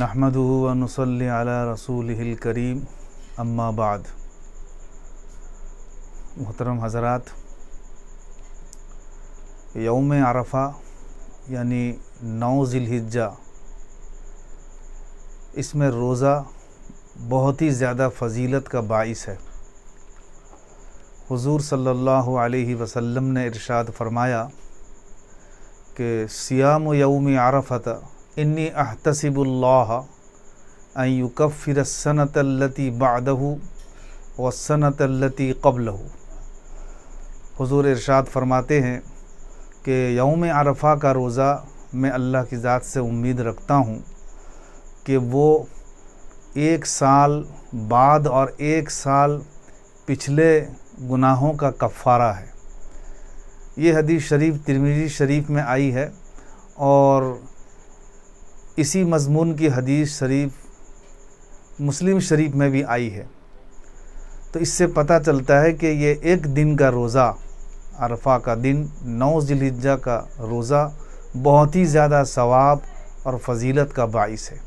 नहमदूनसल रसूल करीम अम्माबाद मोहतरम हज़रात यौम आरफा यानी नौ ज़िलहिज्जा इसमें रोज़ा बहुत ही ज़्यादा फजीलत का बाइस है हुजूर सल्लल्लाहु अलैहि वसल्लम ने इरशाद फरमाया कि सियाम यौम आरफ़ा इन्नी अहतसिबुल्लाकफ़िर सनतल्लति बादहू व सनतल्लति कबलहू हुजूर इरशाद फरमाते हैं कि यौम अरफा का रोज़ा मैं अल्लाह की ज़ात से उम्मीद रखता हूँ कि वो एक साल बाद और एक साल पिछले गुनाहों का कफ़ारा है ये हदीस शरीफ तिरमिजी शरीफ में आई है और इसी मजमून की हदीस शरीफ मुस्लिम शरीफ में भी आई है तो इससे पता चलता है कि ये एक दिन का रोज़ा अरफा का दिन नौ जिलिजा का रोज़ा बहुत ही ज़्यादा सवाब और फजीलत का बाइस है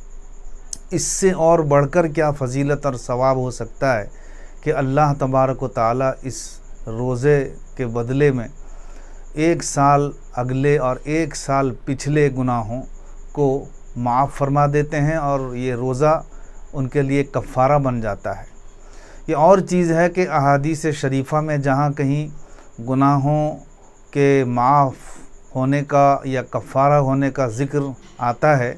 इससे और बढ़कर क्या फजीलत और सवाब हो सकता है कि अल्लाह तबारक ताली इस रोज़े के बदले में एक साल अगले और एक साल पिछले गुनाहों को माफ़ फरमा देते हैं और ये रोज़ा उनके लिए कफ़ारा बन जाता है ये और चीज़ है कि अहादीस शरीफ़ा में जहाँ कहीं गुनाहों के माफ़ होने का या कफ़ारा होने का ज़िक्र आता है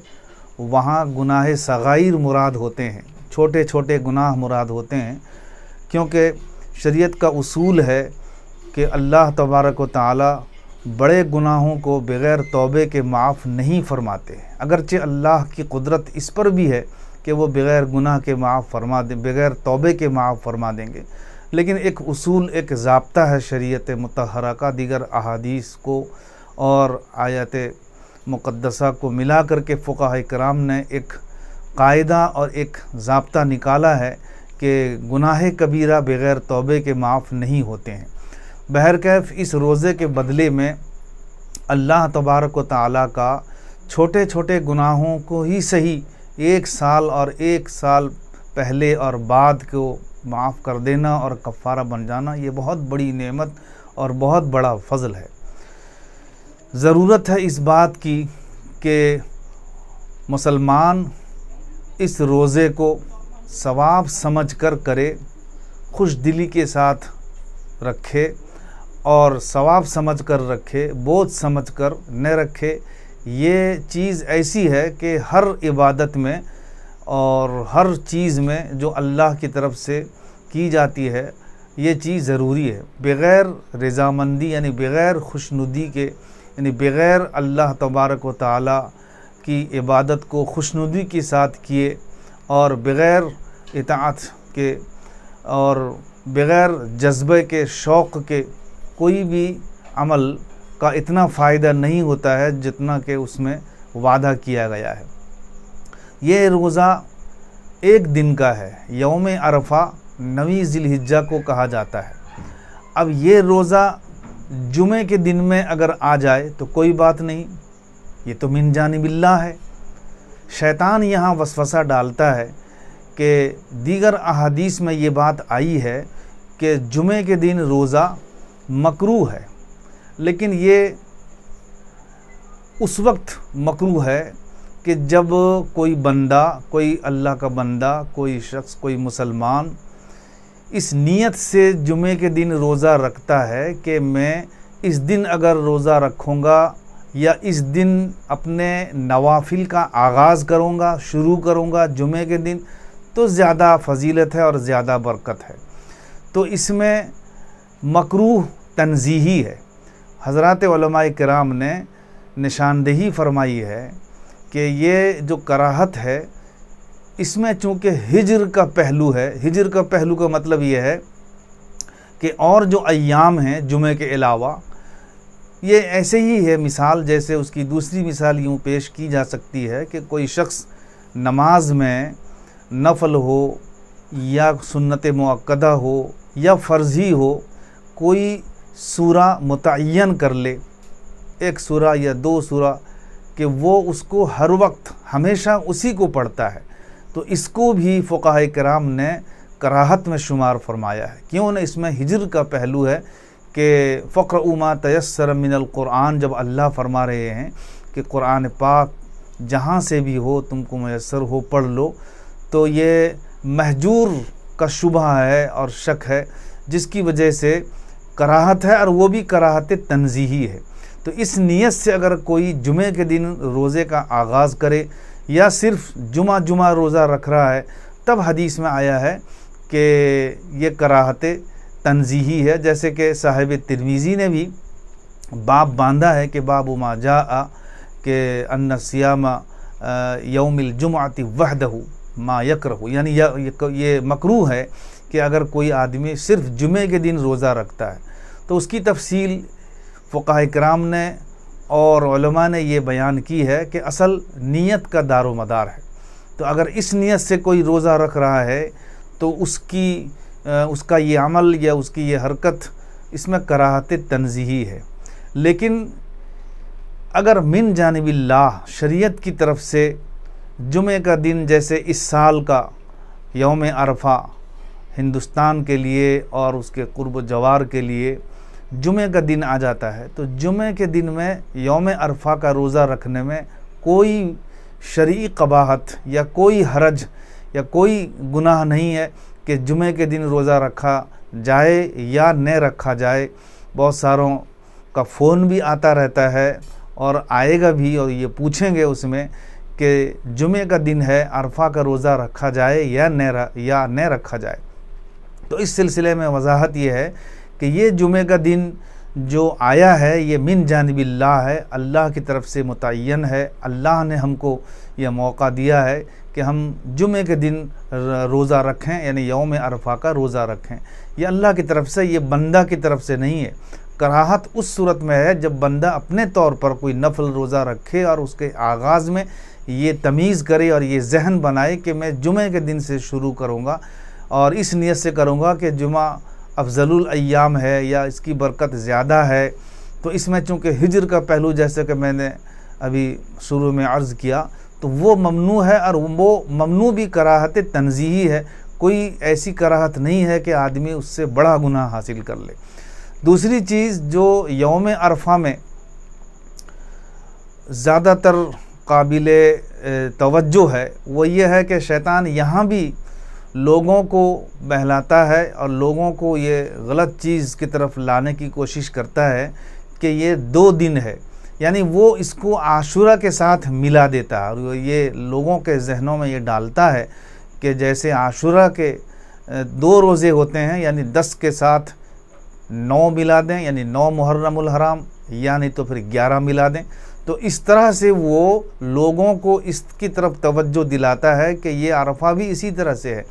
वहाँ गुनाह सग़ाइर मुराद होते हैं छोटे छोटे गुनाह मुराद होते हैं क्योंकि शरीयत का उसूल है कि अल्लाह तबारक व ताली बड़े गुनाहों को बग़ैर तोबे के माफ़ नहीं फरमाते अगरचे अल्लाह की कुदरत इस पर भी है कि वो बग़ैर गुनाह के माफ़ फरमा दें बग़ैर तोबे के माफ़ फरमा देंगे लेकिन एक उसूल एक जबता है शरीयत मतहरा का दीगर अहादीस को और आयत मुक़दसा को मिला कर के कराम ने एक कायदा और एक जबता निकाला है कि गुनाह कबीरा बग़ैर तोबे के माफ़ नहीं होते हैं बहरकैफ इस रोज़े के बदले में अल्लाह तबारक ताली का छोटे छोटे गुनाहों को ही सही एक साल और एक साल पहले और बाद को माफ़ कर देना और कफ़ारा बन जाना ये बहुत बड़ी नेमत और बहुत बड़ा फजल है ज़रूरत है इस बात की कि मुसलमान इस रोज़े को सवाब समझ कर करे खुश दिली के साथ रखे और सवाब समझ कर रखे बोझ समझ कर न रखे ये चीज़ ऐसी है कि हर इबादत में और हर चीज़ में जो अल्लाह की तरफ से की जाती है ये चीज़ ज़रूरी है बग़ैर रज़ामंदी यानी बग़ैर खुशनुदी के यानी बग़ैर अल्लाह तबारक व ताली की इबादत को खुशनुदी के साथ किए और बग़ैर इतात के और बग़ैर जज्बे के शौक़ के कोई भी अमल का इतना फ़ायदा नहीं होता है जितना कि उसमें वादा किया गया है ये रोज़ा एक दिन का है योम अरफा नवी ज़िलहिज्जा को कहा जाता है अब ये रोज़ा जुमे के दिन में अगर आ जाए तो कोई बात नहीं ये तो मिन जानबिल्ला है शैतान यहाँ वसवसा डालता है कि दीगर अहादीस में ये बात आई है कि जुमे के दिन रोज़ा मकरू है लेकिन ये उस वक्त मकरू है कि जब कोई बंदा कोई अल्लाह का बंदा कोई शख्स कोई मुसलमान इस नीयत से जुमे के दिन रोज़ा रखता है कि मैं इस दिन अगर रोज़ा रखूँगा या इस दिन अपने नवाफिल का आगाज़ करूँगा शुरू करूँगा जुमे के दिन तो ज़्यादा फजीलत है और ज़्यादा बरकत है तो इसमें मकरूह तनजीही है हज़रत कराम ने निशानदेही फरमाई है कि ये जो कराहत है इसमें चूँकि हिजर का पहलू है हिजर का पहलू का मतलब ये है कि और जो अयाम हैं जुमे के अलावा ये ऐसे ही है मिसाल जैसे उसकी दूसरी मिसाल यूँ पेश की जा सकती है कि कोई शख्स नमाज में नफल हो या सुन्नत मक्दा हो या फ़र्ज़ी हो कोई सूरा मुतन कर ले एक सूरा या दो सूरा कि वो उसको हर वक्त हमेशा उसी को पढ़ता है तो इसको भी फ़ुकाह कराम ने कराहत में शुमार फरमाया है क्यों न इसमें हिजर का पहलू है कि फ़्र उमा तयसर मिनलकुरान जब अल्लाह फरमा रहे हैं कि कुरान पाक जहाँ से भी हो तुमको मैसर हो पढ़ लो तो ये महजूर का शुबा है और शक है जिसकी वजह से कराहत है और वो भी कराहत तनजीही है तो इस नीयत से अगर कोई जुमे के दिन रोज़े का आगाज़ करे या सिर्फ जुमा जुमा रोज़ा रख रहा है तब हदीस में आया है कि ये कराहत तनजीही है जैसे कि साहिब तिरवीज़ी ने भी बाप बांधा है कि बाब माँ जा के अन्न सियामा यौमिल जुमाती हो माँ यकरहू यानी ये मकरू है कि अगर कोई आदमी सिर्फ जुमे के दिन रोज़ा रखता है तो उसकी तफसील फ़ुका कराम ने और ने यह बयान की है कि असल नीयत का दारो मदार है तो अगर इस नीयत से कोई रोज़ा रख रहा है तो उसकी उसका ये अमल या उसकी ये हरकत इसमें कराहत तनजीही है लेकिन अगर मिन जानबिल्ला शरीयत की तरफ से जुमे का दिन जैसे इस साल का यौम अरफा हिंदुस्तान के लिए और उसके कुर्ब जवार के लिए जुमे का दिन आ जाता है तो जुमे के दिन में योम अरफा का रोज़ा रखने में कोई शरी कबाहत या कोई हरज या कोई गुनाह नहीं है कि जुमे के दिन रोज़ा रखा जाए या न रखा जाए बहुत सारों का फ़ोन भी आता रहता है और आएगा भी और ये पूछेंगे उसमें कि जुमे का दिन है अरफा का रोज़ा रखा जाए या न या न रखा जाए तो इस सिलसिले में वजाहत यह है कि ये जुमे का दिन जो आया है ये मिन जानबिल्ला है अल्लाह की तरफ से मुतन है अल्लाह ने हमको यह मौका दिया है कि हम जुमे के दिन रोज़ा रखें यानी योम अरफा का रोज़ा रखें यह अल्लाह की तरफ से ये बंदा की तरफ से नहीं है कराहत उस सूरत में है जब बंदा अपने तौर पर कोई नफल रोज़ा रखे और उसके आगाज़ में ये तमीज़ करे और ये जहन बनाए कि मैं जुमे के दिन से शुरू करूँगा और इस नीयत से करूँगा कि जुमा अफजलयाम है या इसकी बरकत ज़्यादा है तो इसमें चूँकि हिजर का पहलू जैसे कि मैंने अभी शुरू में अर्ज़ किया तो वो ममनू है और वो ममनू भी कराहत तनजीही है कोई ऐसी कराहत नहीं है कि आदमी उससे बड़ा गुनाह हासिल कर ले दूसरी चीज़ जो योम अरफा में ज़्यादातर काबिल तवज्जो है वो ये है कि शैतान यहाँ भी लोगों को बहलाता है और लोगों को ये गलत चीज़ की तरफ लाने की कोशिश करता है कि ये दो दिन है यानी वो इसको आशुरा के साथ मिला देता है और ये लोगों के जहनों में ये डालता है कि जैसे आशुरा के दो रोज़े होते हैं यानी दस के साथ नौ मिला दें यानी नौ मुहर्रमुल हराम यानी तो फिर ग्यारह मिला दें तो इस तरह से वो लोगों को इसकी तरफ तवज्जो दिलाता है कि ये अरफा भी इसी तरह से है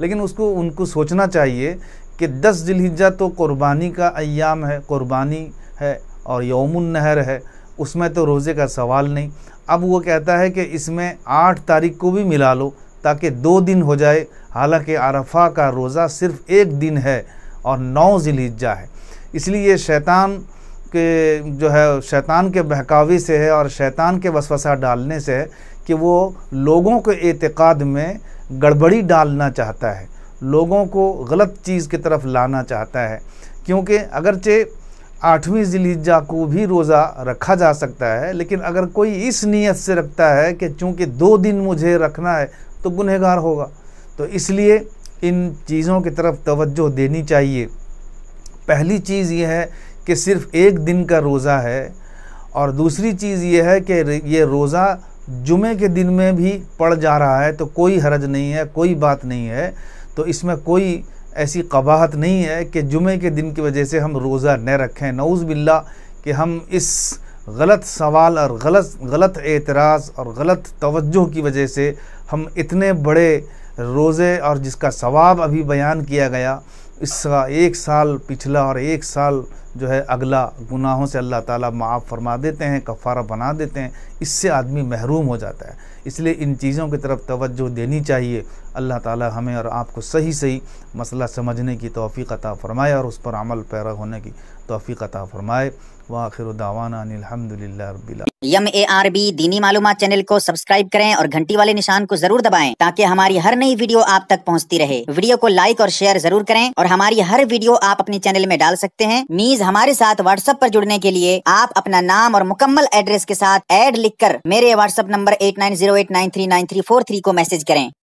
लेकिन उसको उनको सोचना चाहिए कि दस जिलहिजा तो क़ुरबानी का अयाम है क़ुरबानी है और नहर है उसमें तो रोज़े का सवाल नहीं अब वो कहता है कि इसमें आठ तारीख को भी मिला लो ताकि दो दिन हो जाए हालांकि अरफा का रोज़ा सिर्फ़ एक दिन है और नौ जिलहिजा है इसलिए शैतान के जो है शैतान के बहकावी से है और शैतान के वसवसा डालने से है कि वो लोगों के एतक़ाद में गड़बड़ी डालना चाहता है लोगों को गलत चीज़ की तरफ लाना चाहता है क्योंकि अगरचे आठवीं जिलीजा को भी रोज़ा रखा जा सकता है लेकिन अगर कोई इस नीयत से रखता है कि चूँकि दो दिन मुझे रखना है तो गुनहगार होगा तो इसलिए इन चीज़ों की तरफ तवज्जो देनी चाहिए पहली चीज़ यह है कि सिर्फ एक दिन का रोज़ा है और दूसरी चीज़ यह है कि ये रोज़ा जुमे के दिन में भी पड़ जा रहा है तो कोई हरज नहीं है कोई बात नहीं है तो इसमें कोई ऐसी कबाहत नहीं है कि जुमे के दिन की वजह से हम रोज़ा न रखें नऊज़ बिल्ला कि हम इस गलत सवाल और गलत गलत एतराज़ और गलत तवज्जो की वजह से हम इतने बड़े रोज़े और जिसका सवाब अभी बयान किया गया इसका एक साल पिछला और एक साल जो है अगला गुनाहों से अल्लाह ताला माफ़ फरमा देते हैं कफ़ारा बना देते हैं इससे आदमी महरूम हो जाता है इसलिए इन चीज़ों की तरफ तवज्जो देनी चाहिए अल्लाह ताला हमें और आपको सही सही मसला समझने की तोफ़ी अता फ़रमाए और उस पर अमल पैरा होने की तोफ़ी अता फ़रमाए वाखिर दावाना यम ए आर बी दीनी मालूम चैनल को सब्सक्राइब करें और घंटी वाले निशान को जरूर दबाएं ताकि हमारी हर नई वीडियो आप तक पहुंचती रहे वीडियो को लाइक और शेयर जरूर करें और हमारी हर वीडियो आप अपने चैनल में डाल सकते हैं मीज हमारे साथ व्हाट्सएप पर जुड़ने के लिए आप अपना नाम और मुकम्मल एड्रेस के साथ एड लिख मेरे WhatsApp number eight nine zero eight nine three nine three four three को मैसेज करें